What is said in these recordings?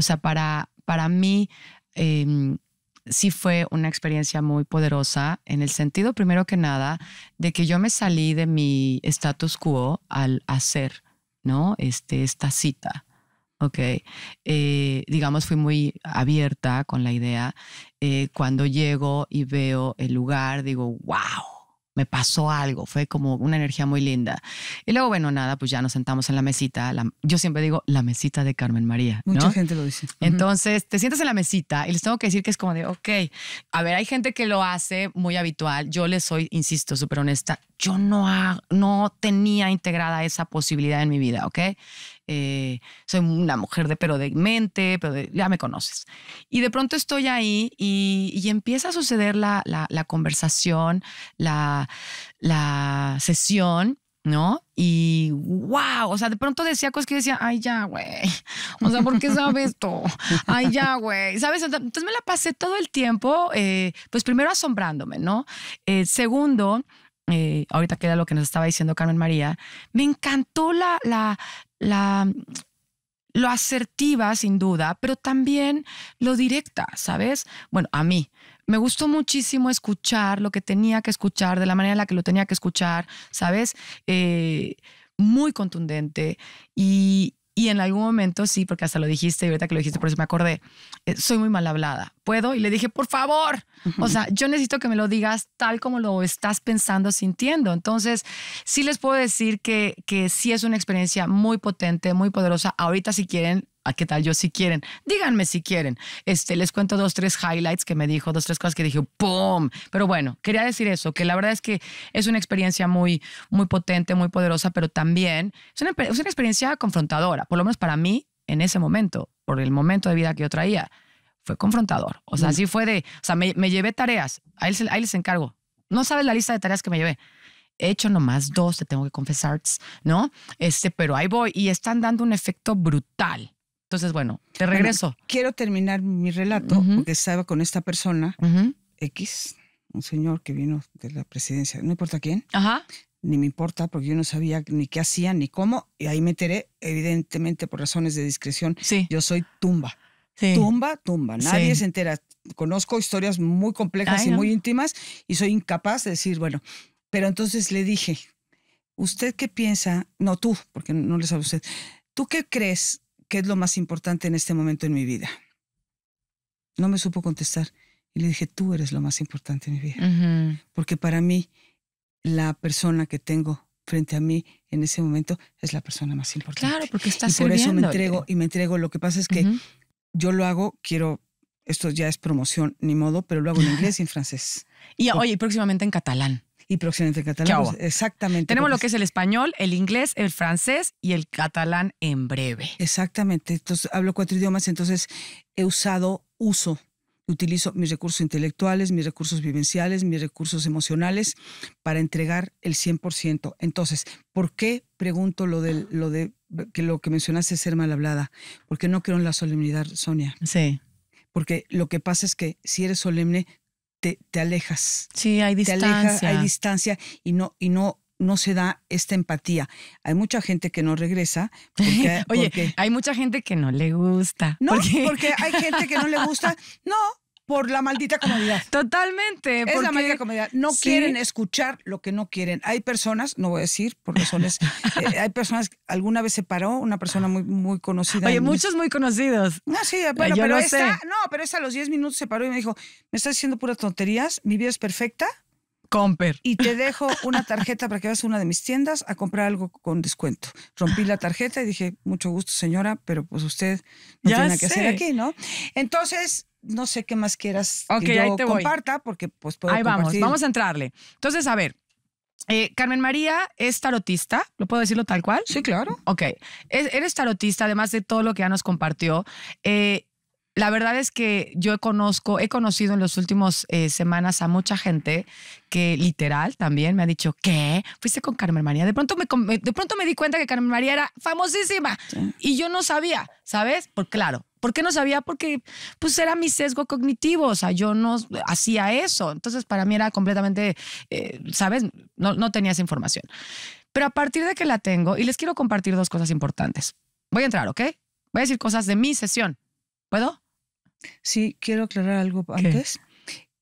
O sea, para, para mí em, sí fue una experiencia muy poderosa en el sentido, primero que nada, de que yo me salí de mi status quo al hacer, ¿no? Este, esta cita. Eh, digamos, fui muy abierta con la idea. Eh, cuando llego y veo el lugar, digo, wow, me pasó algo, fue como una energía muy linda. Y luego, bueno, nada, pues ya nos sentamos en la mesita, yo siempre digo la mesita de Carmen María. Mucha gente lo dice. Entonces, te sientas en la mesita y les tengo que decir que es como de, ok, a ver, hay gente que lo hace muy habitual, yo les soy, insisto, súper honesta, yo no, no tenía integrada esa posibilidad en mi vida, ¿ok? Eh, soy una mujer de pero de mente, pero ya me conoces. Y de pronto estoy ahí y, y empieza a suceder la, la, conversación, la, la sesión. ¿no? Y wow, o sea, de pronto decía cosas que decía, ay, ya, güey, o sea, ¿por qué sabes esto? Ay, ya, güey, ¿sabes? Entonces me la pasé todo el tiempo, eh, pues primero asombrándome, ¿no? Eh, segundo, ahorita queda lo que nos estaba diciendo Carmen María, me encantó la, la, la, lo asertiva, sin duda, pero también lo directa, ¿sabes? Bueno, a mí. Me gustó muchísimo escuchar lo que tenía que escuchar, de la manera en la que lo tenía que escuchar, ¿sabes? Eh, muy contundente y, y en algún momento sí, porque hasta lo dijiste y ahorita que lo dijiste, por eso me acordé, eh, soy muy mal hablada. ¿Puedo? Y le dije, por favor. O sea, yo necesito que me lo digas tal como lo estás pensando, sintiendo. Entonces, sí les puedo decir que, que sí es una experiencia muy potente, muy poderosa. Ahorita, si quieren, ¿A ah, qué tal yo si quieren? Díganme si quieren. Este, les cuento dos, tres highlights que me dijo, dos, tres cosas que dije, ¡pum! Pero bueno, quería decir eso, que la verdad es que es una experiencia muy, muy potente, muy poderosa, pero también es una, experiencia confrontadora, por lo menos para mí en ese momento, por el momento de vida que yo traía. Fue confrontador. O sea, así mm. fue de, o sea, me, llevé tareas, ahí, ahí les encargo. No sabes la lista de tareas que me llevé he hecho nomás dos, te tengo que confesar, ¿no? Este, pero ahí voy y están dando un efecto brutal. Entonces, bueno, te regreso. quiero terminar mi relato, porque estaba con esta persona, X, un señor que vino de la presidencia, no importa quién. Ajá. Ni me importa, porque yo no sabía ni qué hacía ni cómo, y ahí me enteré, evidentemente por razones de discreción. Yo soy tumba. Tumba, tumba. Nadie se entera. Conozco historias muy complejas y muy íntimas y soy incapaz de decir, bueno, pero entonces le dije, ¿usted qué piensa? No, tú, porque no le sabe usted. ¿Tú qué crees ¿qué es lo más importante en este momento en mi vida? No me supo contestar. Y le dije, tú eres lo más importante en mi vida. Porque para mí, la persona que tengo frente a mí en ese momento es la persona más importante. Claro, porque estás y por eso me entrego y me entrego. Lo que pasa es que yo lo hago, quiero, esto ya es promoción, ni modo, pero lo hago en inglés y en francés. Y oye, próximamente en catalán y próximamente catalán. Pues, exactamente. Tenemos lo que es el español, el inglés, el francés y el catalán en breve. Exactamente. Entonces, hablo cuatro idiomas, entonces he usado uso utilizo mis recursos intelectuales, mis recursos vivenciales, mis recursos emocionales para entregar el 100%. Entonces, ¿por qué pregunto lo de, lo de que lo que mencionaste es ser mal hablada? Porque no creo en la solemnidad, Sonia. Sí. Porque lo que pasa es que si eres solemne, te, alejas. Sí, hay distancia. hay distancia y no, y no no se da esta empatía. Hay mucha gente que no regresa. Porque, Oye, hay mucha gente que no le gusta. No, porque hay gente que no le gusta. No, por la maldita comodidad. Totalmente. Es la maldita comodidad. No quieren escuchar lo que no quieren. Hay personas, no voy a decir por razones, eh, hay personas, alguna vez se paró una persona muy, muy conocida. Oye, muchos muy conocidos. No, sí, bueno, pero esta, no, pero esta a los 10 minutos se paró y me dijo, me estás haciendo puras tonterías, mi vida es perfecta. Comper. Y te dejo una tarjeta para que vayas a una de mis tiendas a comprar algo con descuento. Rompí la tarjeta y dije, mucho gusto, señora, pero pues usted no tiene que hacer aquí, ¿no? Entonces, no sé qué más quieras que yo ahí comparta, porque pues puedo vamos, vamos a entrarle. Entonces, a ver, eh, Carmen María es tarotista, ¿lo puedo decirlo tal cual? Sí, claro. Ok, eres tarotista, además de todo lo que ya nos compartió. Eh, la verdad es que yo conozco, he conocido en las últimas eh, semanas a mucha gente que literal también me ha dicho, ¿qué? Fuiste con Carmen María. De pronto me, de pronto me di cuenta que Carmen María era famosísima y yo no sabía, ¿sabes? Porque claro, ¿Por qué no sabía? Porque pues era mi sesgo cognitivo, o sea, yo no hacía eso. Entonces para mí era completamente, eh, ¿sabes? No, no tenía esa información. Pero a partir de que la tengo, y les quiero compartir dos cosas importantes. Voy a entrar, ¿ok? Voy a decir cosas de mi sesión. ¿Puedo? Sí, quiero aclarar algo antes,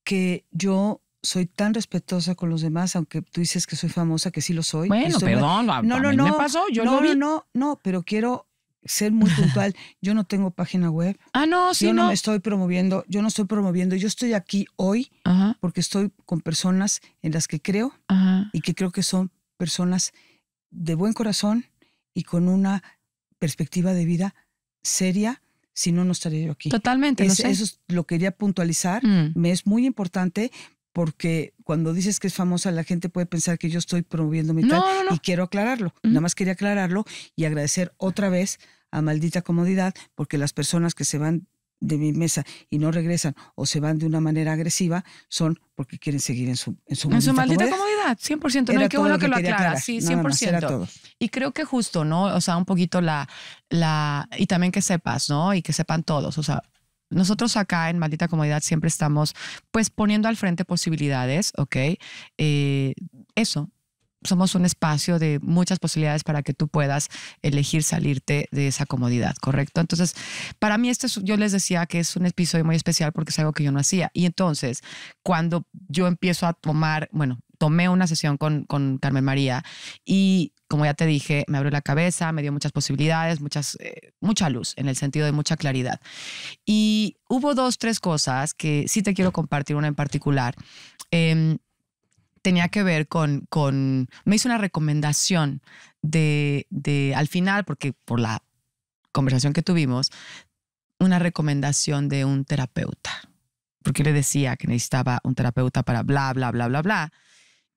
que yo soy tan respetuosa con los demás, aunque tú dices que soy famosa, que sí lo soy. Bueno, perdón, no, no, no, pasó, yo no, no, no, no, pero quiero ser muy puntual, yo no tengo página web. Ah, no, sí. Yo no, me estoy promoviendo, yo no estoy promoviendo, yo estoy aquí hoy porque estoy con personas en las que creo y que creo que son personas de buen corazón y con una perspectiva de vida seria, si no, no estaría yo aquí. Totalmente. Eso es, lo quería puntualizar, mm. me es muy importante porque cuando dices que es famosa, la gente puede pensar que yo estoy promoviendo mi tal, y quiero aclararlo. Nada más quería aclararlo y agradecer otra vez a Maldita Comodidad, porque las personas que se van de mi mesa y no regresan o se van de una manera agresiva son porque quieren seguir en su en su, en maldita, su maldita comodidad. 100%, era no, hay bueno que, lo aclara, aclarar. sí, 100%. y creo que justo, ¿no? O sea, un poquito la la y también que sepas, ¿no? Y que sepan todos, o sea, nosotros acá en Maldita Comodidad siempre estamos pues poniendo al frente posibilidades, ¿ok? Eh, eso, somos un espacio de muchas posibilidades para que tú puedas elegir salirte de esa comodidad, ¿correcto? Entonces, para mí este es, yo les decía que es un episodio muy especial porque es algo que yo no hacía. Y entonces, cuando yo empiezo a tomar, bueno, tomé una sesión con Carmen María y como ya te dije, me abrió la cabeza, me dio muchas posibilidades, muchas, eh, mucha luz en el sentido de mucha claridad. Y hubo dos, tres cosas que sí te quiero compartir, una en particular. Em, tenía que ver con, con, me hizo una recomendación de, de, al final, porque por la conversación que tuvimos, una recomendación de un terapeuta, porque le decía que necesitaba un terapeuta para bla, bla, bla, bla, bla.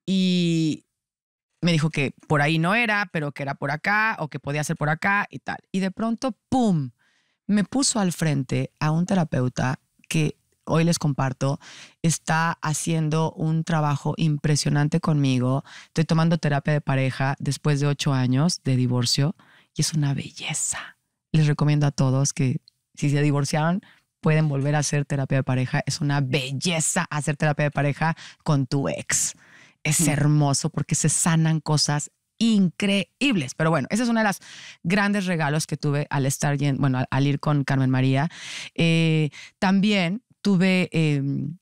Y me dijo que por ahí no era, pero que era por acá o que podía ser por acá y tal. Y de pronto, ¡pum! Me puso al frente a un terapeuta que hoy les comparto, está haciendo un trabajo impresionante conmigo. Estoy tomando terapia de pareja después de ocho años de divorcio y es una belleza. Les recomiendo a todos que si se divorciaron, pueden volver a hacer terapia de pareja. Es una belleza hacer terapia de pareja con tu ex es mm. hermoso porque se sanan cosas increíbles. Pero bueno, esa es una de las grandes regalos que tuve al estar, bueno, al, ir con Carmen María. Eh, también tuve, em,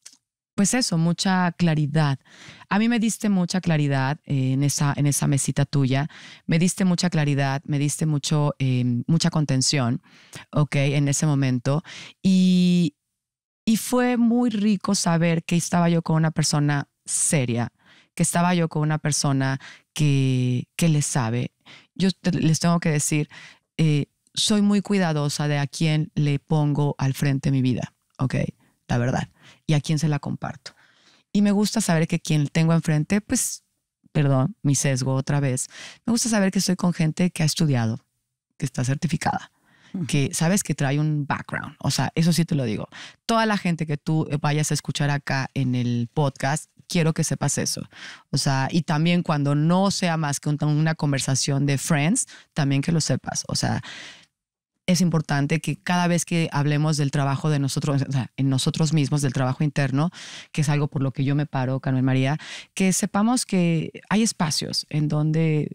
pues eso, mucha claridad. A mí me diste mucha claridad en, esa, en esa mesita tuya, me diste mucha claridad, me diste mucho, em, mucha contención, ¿ok? En ese momento. Y, y fue muy rico saber que estaba yo con una persona seria, que estaba yo con una persona que, que les sabe. Yo les tengo que decir, eh, soy muy cuidadosa de a quién le pongo al frente mi vida, ¿ok? La verdad. Y a quién se la comparto. Y me gusta saber que quien tengo enfrente, pues, perdón, mi sesgo otra vez, me gusta saber que estoy con gente que ha estudiado, que está certificada, que sabes que trae un background. O sea, eso sí te lo digo. Toda la gente que tú vayas a escuchar acá en el podcast quiero que sepas eso. O sea, y también cuando no sea más que una conversación de friends, también que lo sepas. O sea, es importante que cada vez que hablemos del trabajo de nosotros, o sea, en nosotros mismos, del trabajo interno, que es algo por lo que yo me paro, Carmen María, que sepamos que hay espacios en donde,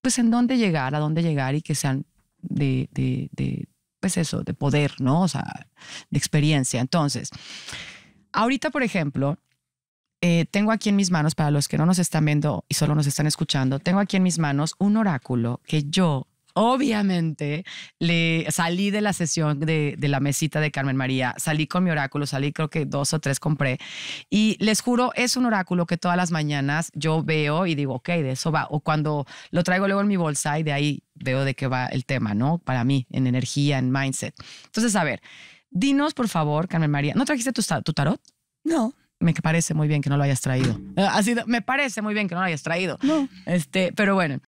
pues en donde llegar, a dónde llegar y que sean de, de, de, pues eso, de poder, ¿no? O sea, de experiencia. Entonces, ahorita, por ejemplo, eh, tengo aquí en mis manos, para los que no nos están viendo y solo nos están escuchando, tengo aquí en mis manos un oráculo que yo obviamente le salí de la sesión de, de, la mesita de Carmen María, salí con mi oráculo, salí creo que dos o tres compré y les juro, es un oráculo que todas las mañanas yo veo y digo, ok, de eso va, o cuando lo traigo luego en mi bolsa y de ahí veo de qué va el tema, ¿no? Para mí, en energía, en mindset. Entonces, a ver, dinos por favor, Carmen María, ¿no trajiste tu, tu tarot? No me parece muy bien que no lo hayas traído. Mm. Eh, Así, me parece muy bien que no lo hayas traído. No. Este, pero bueno.